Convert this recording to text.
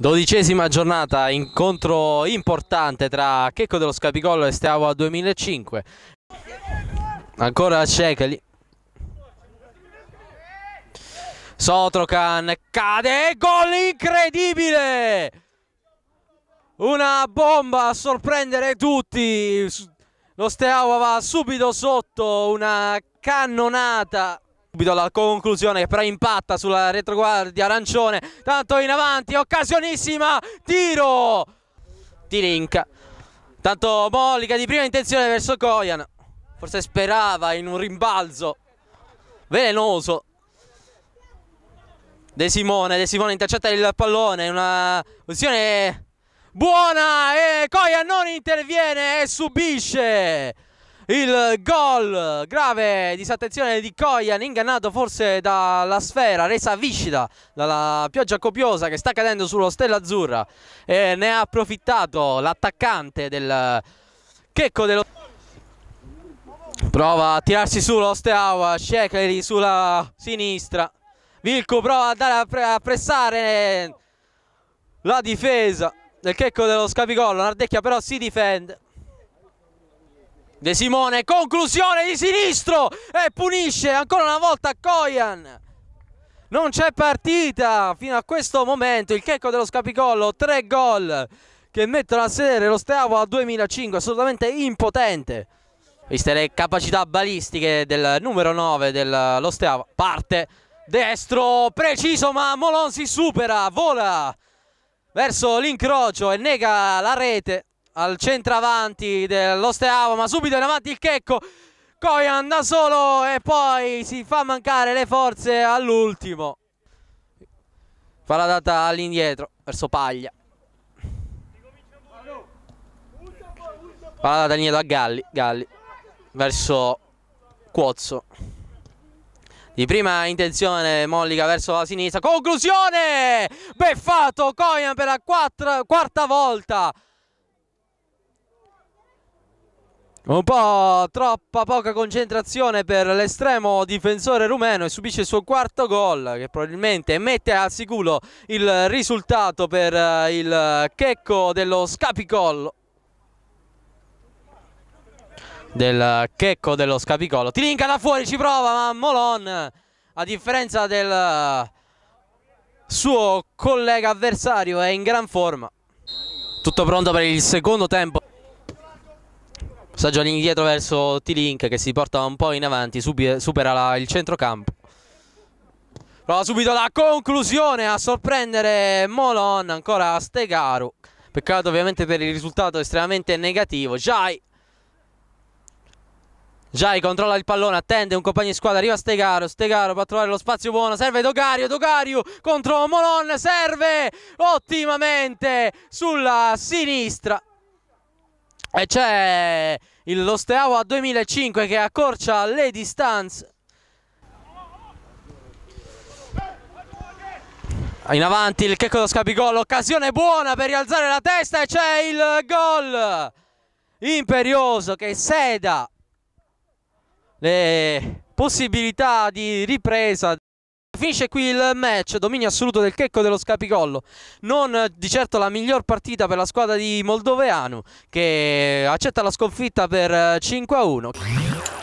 Dodicesima giornata, incontro importante tra Checco dello Scapicollo e Steaua 2005. Ancora Cecali. Sotrocan cade, gol incredibile! Una bomba a sorprendere tutti. Lo Steaua va subito sotto, una cannonata subito la conclusione che però impatta sulla retroguardia arancione tanto in avanti occasionissima tiro di Link tanto Mollica di prima intenzione verso Koyan forse sperava in un rimbalzo velenoso De Simone, De Simone intercetta il pallone, una posizione buona e Koyan non interviene e subisce il gol grave disattenzione di Koyan ingannato forse dalla sfera resa viscida dalla pioggia copiosa che sta cadendo sullo Stella Azzurra e ne ha approfittato l'attaccante del Checco dello prova a tirarsi su lo Steaua Shekleri sulla sinistra Vilco prova ad andare a pressare la difesa del Checco dello Scapicollo Nardecchia però si difende De Simone, conclusione di sinistro e punisce ancora una volta Koyan. Non c'è partita fino a questo momento, il checco dello Scapicollo, tre gol che mettono a sedere lo Steaua 2005, assolutamente impotente. Viste le capacità balistiche del numero 9 dello Steaua, parte destro, preciso ma Molon si supera, vola verso l'incrocio e nega la rete al centravanti dell'Osteavo, ma subito in avanti il Checco. Koyan da solo e poi si fa mancare le forze all'ultimo. Fa la data all'indietro, verso Paglia. Fa la data all'indietro a Galli, Galli, verso Cuozzo. Di prima intenzione Mollica verso la sinistra. Conclusione! Beffato Koyan per la quattro, quarta volta. Un po' troppa poca concentrazione per l'estremo difensore rumeno e subisce il suo quarto gol che probabilmente mette al sicuro il risultato per eh, il checco dello scapicollo del checco dello scapicollo Tilinca da fuori ci prova ma Molon a differenza del eh, suo collega avversario è in gran forma tutto pronto per il secondo tempo Saggioli indietro verso T-Link che si porta un po' in avanti, supera la, il centrocampo. Prova subito la conclusione a sorprendere Molon, ancora Stegaru. Peccato ovviamente per il risultato estremamente negativo. Jai. Jai controlla il pallone, attende un compagno di squadra, arriva Stegaro, Stegaro per trovare lo spazio buono, serve Dogario, Dogario contro Molon, serve ottimamente sulla sinistra. E c'è lo Steaua 2005 che accorcia le distanze. In avanti il Checco Scabigol, occasione buona per rialzare la testa e c'è il gol imperioso che seda le possibilità di ripresa Finisce qui il match, dominio assoluto del checco dello scapicollo. Non eh, di certo la miglior partita per la squadra di Moldoveanu che accetta la sconfitta per 5 eh, 1.